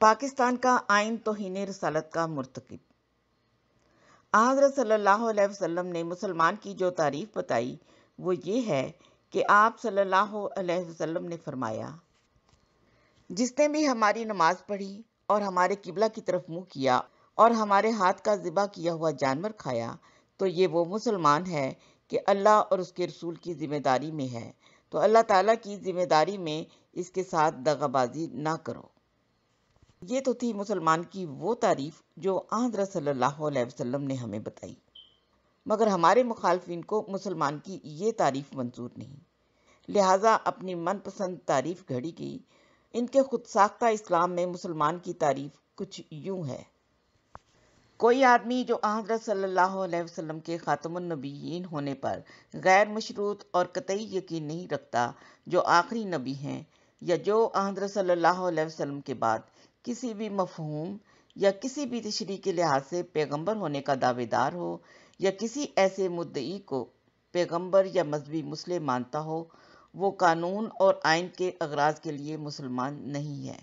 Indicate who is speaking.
Speaker 1: पाकिस्तान का आइन तोहिन रसालत का मरतकब हजरत सल्लल्लाहु अलैहि वसल्लम ने मुसलमान की जो तारीफ बताई वो ये है कि आप सल्लल्लाहु अलैहि वसल्लम ने फरमाया जिसने भी हमारी नमाज पढ़ी और हमारे किबला की तरफ मुंह किया और हमारे हाथ का ज़िबा किया हुआ जानवर खाया तो ये वो मुसलमान है कि अल्लाह और उसके रसूल की ज़िम्मेदारी में है तो अल्लाह ताला की ज़िम्मेदारी में इसके साथ दगाबाजी ना करो ये तो थी मुसलमान की वो तारीफ जो आंध्र सल्लल्लाहु वसल्लम ने हमें बताई मगर हमारे मुखालफिन को मुसलमान की ये तारीफ मंजूर नहीं लिहाजा अपनी मनपसंद तारीफ घड़ी गई इनके खुद साख्ता इस्लाम में मुसलमान की तारीफ कुछ यूं है कोई आदमी जो हजरत सल्लल्लाहु वसल्लम के ख़ातमनबीन होने पर गैर मशरूत और कतई यकीन नहीं रखता जो आखिरी नबी हैं या जो हजरत वसल्लम के बाद किसी भी मफहूम या किसी भी तशरी के लिहाज से पैगंबर होने का दावेदार हो या किसी ऐसे मुद्दी को पैगंबर या मजहबी मुस्लिम मानता हो वो कानून और आइन के अगराज के लिए मुसलमान नहीं है